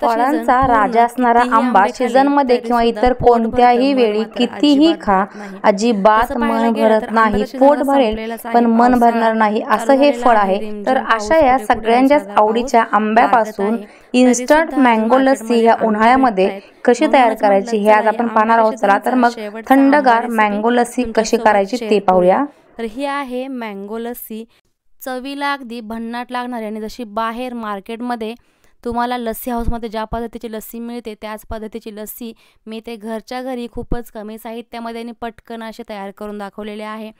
फळांचा राजा असणारा आंबा मध्ये किंवा इतर कोणत्याही वेळी कितीही खा अजिबात मन भरत नाही पोट भरेल पण मन भरणार नाही असं हे फळ आहे तर अशा या सगळ्यांच्याच आवडीच्या आंब्यापासून इन्स्टंट मँगो लस्सी या उन्हाळ्यामध्ये कशी तयार करायची हे आज आपण पाहणार आहोत चला तर मग थंडगार मँगो लस्सी कशी करायची ते पाहूया तर ही आहे मँगो लस्सी चवीला अगदी भन्नाट लागणारी आणि जशी बाहेर मार्केटमध्ये तुम्हाला लस्सी हाऊसमध्ये ज्या पद्धतीची लस्सी मिळते त्याच पद्धतीची लस्सी मी ते घरच्या घरी खूपच कमी साहित्यामध्ये आणि पटकन असे तयार करून दाखवलेले आहे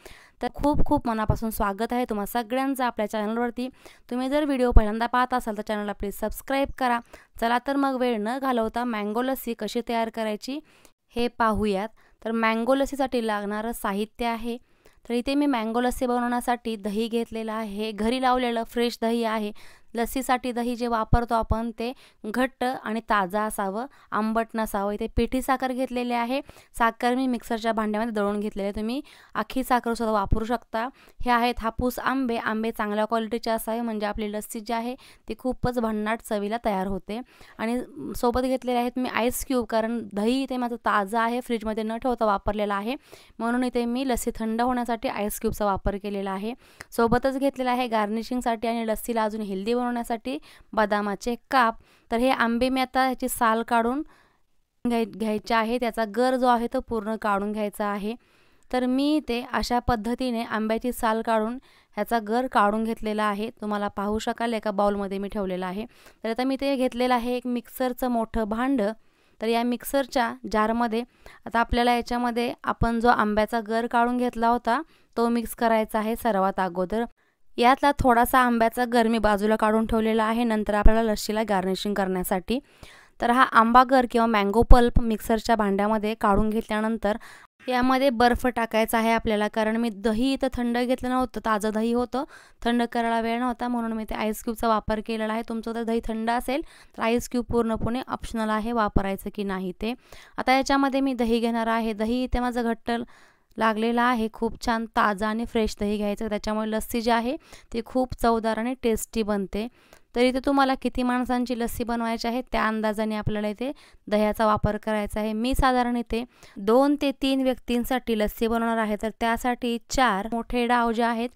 तर खूप खूप मनापासून स्वागत आहे तुम्हा सगळ्यांचं आपल्या चॅनलवरती तुम्ही जर व्हिडिओ पहिल्यांदा पाहत असाल तर चॅनलला प्लीज सबस्क्राईब करा चला तर मग वेळ न घालवता मँगो लस्सी कशी तयार करायची हे पाहूयात तर मँगो लस्सीसाठी लागणारं साहित्य आहे तर इथे मी मँगो लस्सी बनवण्यासाठी दही घेतलेलं आहे घरी लावलेलं फ्रेश दही आहे लसीसाठी दही जे वापरतो आपण ते घट्ट आणि ताजा असावं आंबट नसावं इथे पिठी साखर घेतलेली आहे साखर मी मिक्सरच्या भांड्यामध्ये दळून घेतलेली आहे तुम्ही आखी साखरसुद्धा वापरू शकता हे आहेत हापूस आंबे आंबे चांगल्या क्वालिटीचे असावे म्हणजे आपली लस्सी जी आहे ती खूपच भन्नाट चवीला तयार होते आणि सोबत घेतलेले आहेत मी आईस क्यूब कारण दही इथे माझं ताजा आहे फ्रीजमध्ये न ठेवता वापरलेला आहे म्हणून इथे मी लस्सी थंड होण्यासाठी आईस क्यूबचा वापर केलेला आहे सोबतच घेतलेला आहे गार्निशिंगसाठी आणि लस्सीला अजून हेल्दी होण्यासाठी बदामाचे काप तर हे आंबे मी आता ह्याची साल काढून घ्याय घ्यायचे आहे त्याचा गर जो आहे तो पूर्ण काढून घ्यायचा आहे तर मी ते अशा पद्धतीने आंब्याची साल काढून ह्याचा गर काढून घेतलेला आहे तुम्हाला पाहू शकाल एका बाउलमध्ये मी ठेवलेला आहे तर आता मी ते घेतलेलं आहे एक मिक्सरचं मोठं भांडं तर या मिक्सरच्या जारमध्ये आता आपल्याला याच्यामध्ये आपण जो आंब्याचा गर काढून घेतला होता तो मिक्स करायचा आहे सर्वात अगोदर यातला थोडासा आंब्याचा मी बाजूला काढून ठेवलेला आहे नंतर आपल्याला लस्सीला गार्निशिंग करण्यासाठी तर हा गर किंवा मँगो पल्प मिक्सरच्या भांड्यामध्ये काढून घेतल्यानंतर यामध्ये बर्फ टाकायचा आहे आपल्याला कारण मी दही इथं थंड घेतलं नव्हतं ताजं दही होतं थंड करायला वेळ नव्हता म्हणून मी ते आईस क्यूबचा वापर केलेला आहे तुमचं जर दही थंड असेल तर आईस क्यूब पूर्णपणे ऑप्शनल आहे वापरायचं की नाही ते आता याच्यामध्ये मी दही घेणार आहे दही इथे माझं घट्ट लागलेला आहे खूप छान ताजा आणि फ्रेश दही घ्यायचं त्याच्यामुळे लस्सी जी आहे ती खूप चवदार आणि टेस्टी बनते तर इथे तुम्हाला किती माणसांची लस्सी बनवायची आहे त्या अंदाजाने आपल्याला इथे दह्याचा वापर करायचा आहे मी साधारण इथे दोन ते तीन व्यक्तींसाठी लस्सी बनवणार आहे तर त्यासाठी चार मोठे डाव जे आहेत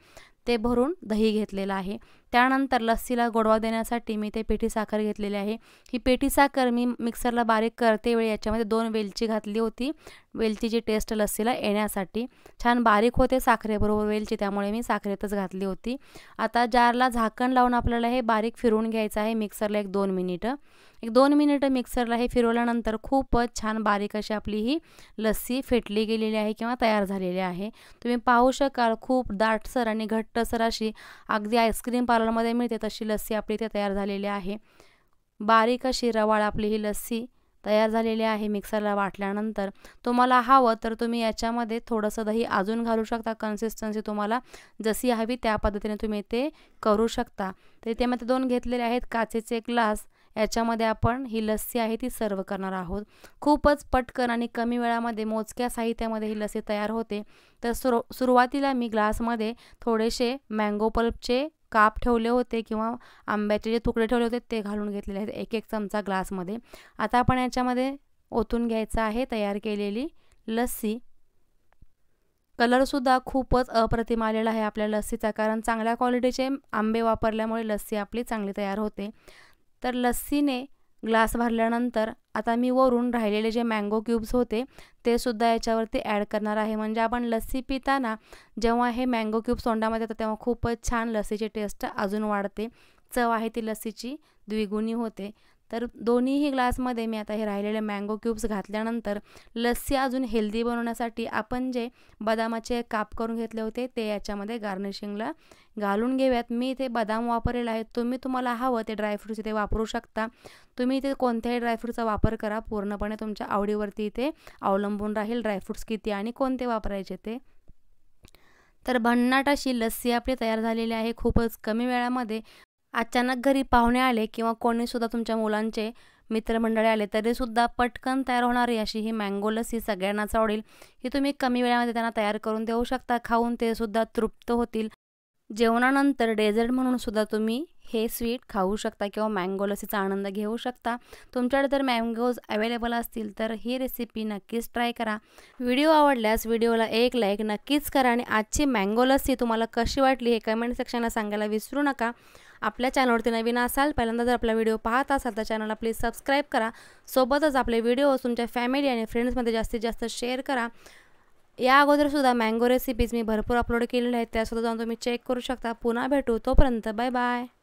ते भरून दही घेतलेलं आहे त्यानंतर लस्सीला गोडवा देण्यासाठी मी ते पेठी साखर घेतलेली आहे ही पेठी साखर मी मिक्सरला बारीक करते वेळी याच्यामध्ये दोन वेलची घातली होती वेलचीची टेस्ट लस्सीला येण्यासाठी छान बारीक होते साखरेबरोबर वेलची त्यामुळे मी साखरेतच घातली होती आता जारला झाकण लावून आपल्याला हे बारीक फिरवून घ्यायचं आहे मिक्सरला एक दोन मिनिटं एक दोन मिनिटं मिक्सरला हे फिरवल्यानंतर खूपच छान बारीक अशी आपली ही लस्सी फेटली गेलेली आहे किंवा तयार झालेली आहे तुम्ही पाहू शकाल खूप दाटसर आणि घट्टसर अशी अगदी आईस्क्रीम पार्लरमध्ये मिळते तशी लस्सी आपली इथे तयार झालेली आहे बारीक अशी रवाळ आपली ही लस्सी तयार झालेली आहे मिक्सरला वाटल्यानंतर तुम्हाला हवं तर तुम्ही याच्यामध्ये थोडंसं दही अजून घालू शकता कन्सिस्टन्सी तुम्हाला जशी हवी त्या पद्धतीने तुम्ही ते करू शकता तर इथे ते दोन घेतलेले आहेत काचेचे ग्लास याच्यामध्ये आपण ही लस्सी आहे ती सर्व करणार आहोत खूपच पटकन आणि कमी वेळामध्ये मोजक्या साहित्यामध्ये ही लस्सी तयार होते तर सुरु सुरुवातीला मी ग्लासमध्ये थोडेसे मँगो पल्पचे काप ठेवले होते किंवा आंब्याचे जे तुकडे ठेवले होते ते घालून घेतलेले आहेत एक एक चमचा ग्लासमध्ये आता आपण याच्यामध्ये ओतून घ्यायचं आहे तयार केलेली लस्सी कलरसुद्धा खूपच अप्रतिम आलेला आहे आपल्या लस्सीचा कारण चांगल्या क्वालिटीचे आंबे वापरल्यामुळे लस्सी आपली चांगली तयार होते तर लस्सीने ग्लास भरल्यानंतर आता मी वरून राहिलेले जे मँगो क्यूब्स होते ते सुद्धा याच्यावरती ॲड करणार आहे म्हणजे आपण लस्सी पिताना जेव्हा हे मँगो क्यूब्स तोंडामध्ये येतात तेव्हा खूपच छान लस्सीची टेस्ट अजून वाढते चव आहे ती लस्सीची द्विगुणी होते तर दोन्हीही ग्लासमध्ये मी आता हे राहिलेले मँगो क्यूब्स घातल्यानंतर लस्सी अजून हेल्दी बनवण्यासाठी आपण जे बदामाचे काप करून घेतले होते ते याच्यामध्ये गार्निशिंगला घालून घेऊयात मी इथे बदाम वापरलेला आहे तुम्ही तुम्हाला हवं ते ड्रायफ्रूट्स इथे वापरू शकता तुम्ही इथे कोणत्याही ड्रायफ्रूटचा वापर करा पूर्णपणे तुमच्या आवडीवरती इथे अवलंबून राहील ड्रायफ्रूट्स किती आणि कोणते वापरायचे ते तर भन्नाट अशी लस्सी आपली तयार झालेली आहे खूपच कमी वेळामध्ये अचानक घरी पाहुणे आले किंवा कोणीसुद्धा तुमच्या मुलांचे मित्रमंडळी आले तरीसुद्धा पटकन तयार होणारी अशी ही मँगो लस्सी सगळ्यांनाच आवडेल ही तुम्ही कमी वेळामध्ये त्यांना तयार करून देऊ शकता खाऊन ते सुद्धा तृप्त होतील जेवणानंतर डेझर्ट म्हणून सुद्धा तुम्ही हे स्वीट खाऊ शकता किंवा मँगो लसीचा आनंद घेऊ शकता तुमच्याकडे जर मँगोज अवेलेबल असतील तर ही रेसिपी नक्कीच ट्राय करा व्हिडिओ आवडल्यास व्हिडिओला एक लाईक नक्कीच करा आणि आजची मँगो लसी तुम्हाला कशी वाटली हे कमेंट सेक्शनला सांगायला विसरू नका आपल्या चॅनलवरती नवीन असाल पहिल्यांदा जर आपला व्हिडिओ पाहत असाल तर चॅनलला प्लीज सबस्क्राईब करा सोबतच आपले व्हिडिओ तुमच्या फॅमिली आणि फ्रेंड्समध्ये जास्तीत जास्त शेअर करा या अगोदरसुद्धा मँगो रेसिपीज मी भरपूर अपलोड केलेल्या आहेत त्यासुद्धा जाऊन तुम्ही चेक करू शकता पुन्हा भेटू तोपर्यंत बाय बाय